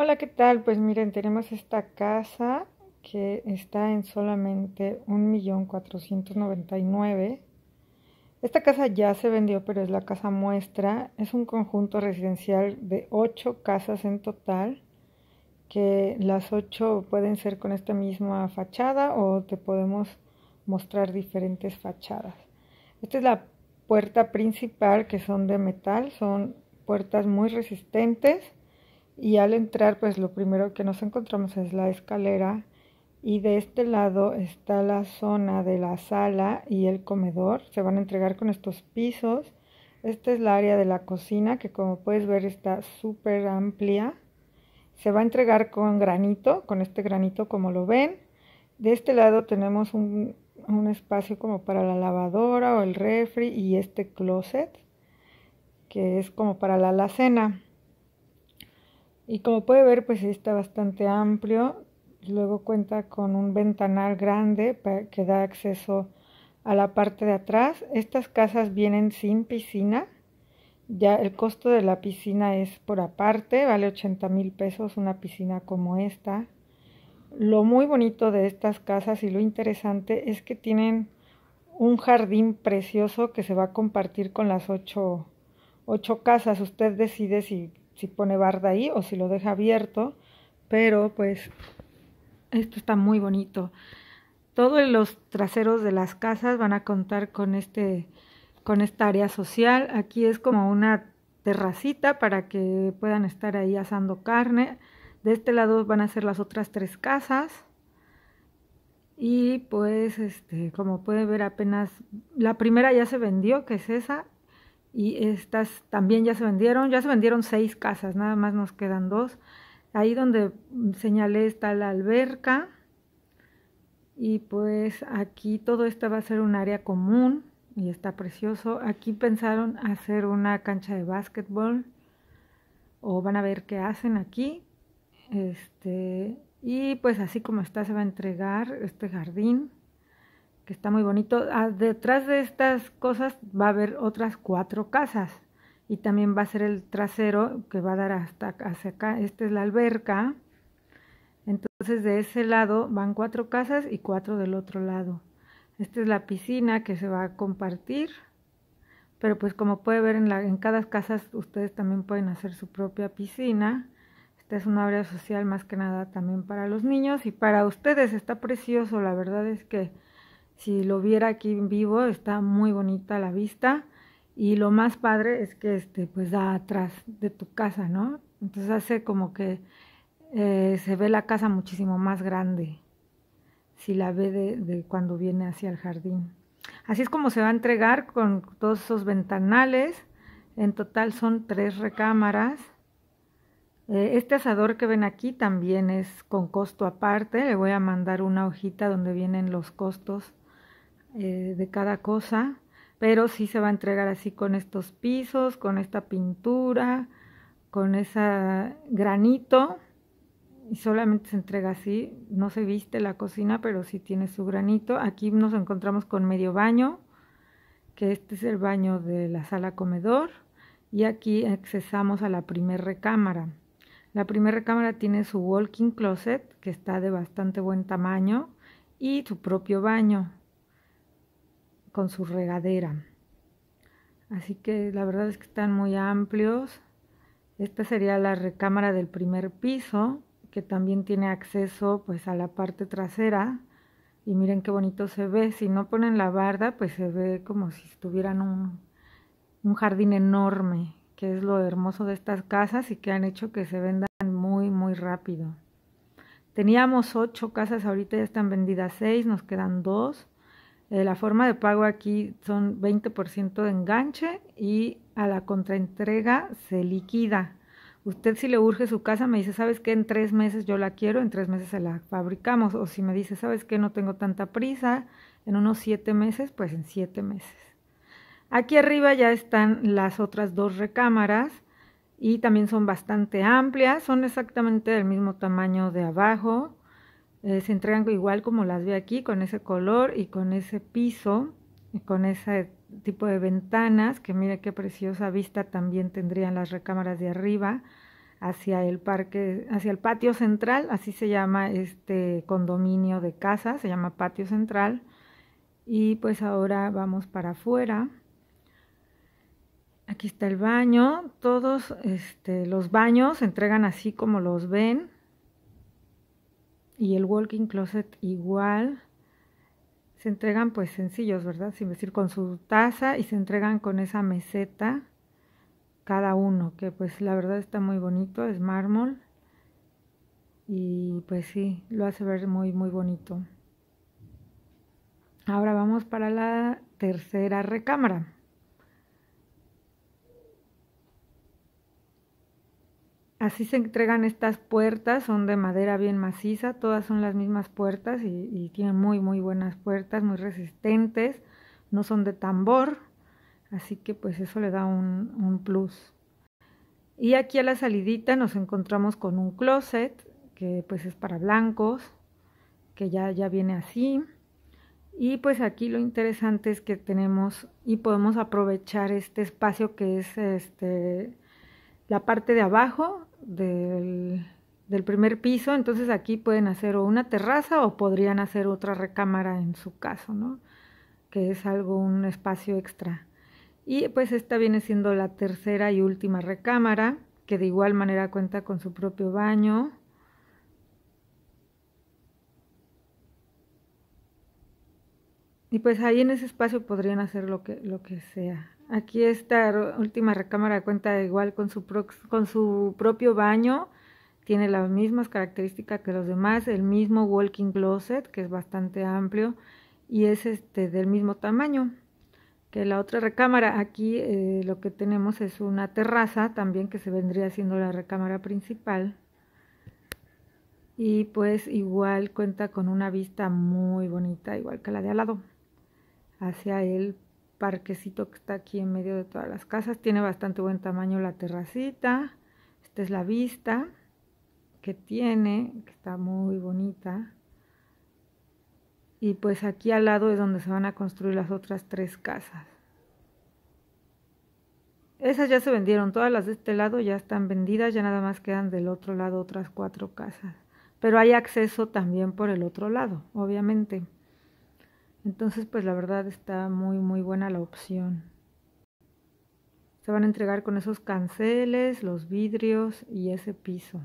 Hola, ¿qué tal? Pues miren, tenemos esta casa que está en solamente 1.499. Esta casa ya se vendió, pero es la casa muestra. Es un conjunto residencial de 8 casas en total, que las 8 pueden ser con esta misma fachada o te podemos mostrar diferentes fachadas. Esta es la puerta principal que son de metal, son puertas muy resistentes y al entrar, pues lo primero que nos encontramos es la escalera y de este lado está la zona de la sala y el comedor. Se van a entregar con estos pisos. Esta es la área de la cocina que como puedes ver está súper amplia. Se va a entregar con granito, con este granito como lo ven. De este lado tenemos un, espacio como para la lavadora o el refri y este closet que es como para la alacena. Y como puede ver, pues está bastante amplio. Luego cuenta con un ventanal grande que da acceso a la parte de atrás. Estas casas vienen sin piscina. Ya el costo de la piscina es por aparte, vale 80 mil pesos una piscina como esta. Lo muy bonito de estas casas y lo interesante es que tienen un jardín precioso que se va a compartir con las ocho, ocho casas. Usted decide si si pone barda ahí o si lo deja abierto, pero pues esto está muy bonito. Todos los traseros de las casas van a contar con este con esta área social. Aquí es como una terracita para que puedan estar ahí asando carne. De este lado van a ser las otras tres casas. Y pues este, como pueden ver apenas la primera ya se vendió, que es esa, y estas también ya se vendieron, ya se vendieron seis casas, nada más nos quedan dos. Ahí donde señalé está la alberca. Y pues aquí todo esto va a ser un área común y está precioso. Aquí pensaron hacer una cancha de básquetbol o van a ver qué hacen aquí. Este, y pues así como está se va a entregar este jardín que está muy bonito. Ah, detrás de estas cosas va a haber otras cuatro casas y también va a ser el trasero que va a dar hasta hacia acá. Esta es la alberca. Entonces de ese lado van cuatro casas y cuatro del otro lado. Esta es la piscina que se va a compartir. Pero pues como puede ver en, la, en cada casa ustedes también pueden hacer su propia piscina. Esta es una área social más que nada también para los niños y para ustedes está precioso. La verdad es que si lo viera aquí en vivo, está muy bonita la vista. Y lo más padre es que este, pues da atrás de tu casa, ¿no? Entonces hace como que eh, se ve la casa muchísimo más grande si la ve de, cuando viene hacia el jardín. Así es como se va a entregar con todos esos ventanales. En total son tres recámaras. Eh, este asador que ven aquí también es con costo aparte. Le voy a mandar una hojita donde vienen los costos eh, de cada cosa, pero sí se va a entregar así con estos pisos, con esta pintura, con ese granito. Y solamente se entrega así, no se viste la cocina, pero sí tiene su granito. Aquí nos encontramos con medio baño, que este es el baño de la sala comedor. Y aquí accesamos a la primer recámara. La primera recámara tiene su walking closet, que está de bastante buen tamaño, y su propio baño con su regadera. Así que la verdad es que están muy amplios. Esta sería la recámara del primer piso, que también tiene acceso pues a la parte trasera. Y miren qué bonito se ve. Si no ponen la barda, pues se ve como si estuvieran un, un jardín enorme, que es lo hermoso de estas casas y que han hecho que se vendan muy, muy rápido. Teníamos ocho casas, ahorita ya están vendidas seis, nos quedan dos. Eh, la forma de pago aquí son 20% de enganche y a la contraentrega se liquida. Usted si le urge su casa me dice, ¿sabes qué? En tres meses yo la quiero, en tres meses se la fabricamos. O si me dice, ¿sabes qué? No tengo tanta prisa, en unos siete meses, pues en siete meses. Aquí arriba ya están las otras dos recámaras y también son bastante amplias, son exactamente del mismo tamaño de abajo eh, se entregan igual como las ve aquí, con ese color y con ese piso, y con ese tipo de ventanas, que mire qué preciosa vista también tendrían las recámaras de arriba hacia el parque, hacia el patio central, así se llama este condominio de casa, se llama patio central. Y pues ahora vamos para afuera. Aquí está el baño, todos este, los baños se entregan así como los ven, y el walking closet igual. Se entregan pues sencillos, ¿verdad? Sin decir con su taza y se entregan con esa meseta cada uno, que pues la verdad está muy bonito, es mármol y pues sí, lo hace ver muy muy bonito. Ahora vamos para la tercera recámara. Así se entregan estas puertas, son de madera bien maciza, todas son las mismas puertas y, tienen muy, muy buenas puertas, muy resistentes, no son de tambor, así que pues eso le da un, un plus. Y aquí a la salidita nos encontramos con un closet, que pues es para blancos, que ya, ya viene así. Y pues aquí lo interesante es que tenemos y podemos aprovechar este espacio que es este la parte de abajo del, del primer piso, entonces aquí pueden hacer o una terraza o podrían hacer otra recámara en su caso, ¿no? Que es algo, un espacio extra. Y pues esta viene siendo la tercera y última recámara, que de igual manera cuenta con su propio baño. Y pues ahí en ese espacio podrían hacer lo que, lo que sea. Aquí esta última recámara cuenta igual con su, con su propio baño, tiene las mismas características que los demás, el mismo walking closet que es bastante amplio y es este del mismo tamaño que la otra recámara. Aquí eh, lo que tenemos es una terraza también que se vendría siendo la recámara principal y pues igual cuenta con una vista muy bonita igual que la de al lado hacia el parquecito que está aquí en medio de todas las casas. Tiene bastante buen tamaño la terracita. Esta es la vista que tiene, que está muy bonita. Y pues aquí al lado es donde se van a construir las otras tres casas. Esas ya se vendieron, todas las de este lado ya están vendidas, ya nada más quedan del otro lado otras cuatro casas. Pero hay acceso también por el otro lado, obviamente. Entonces, pues la verdad está muy, muy buena la opción. Se van a entregar con esos canceles, los vidrios y ese piso.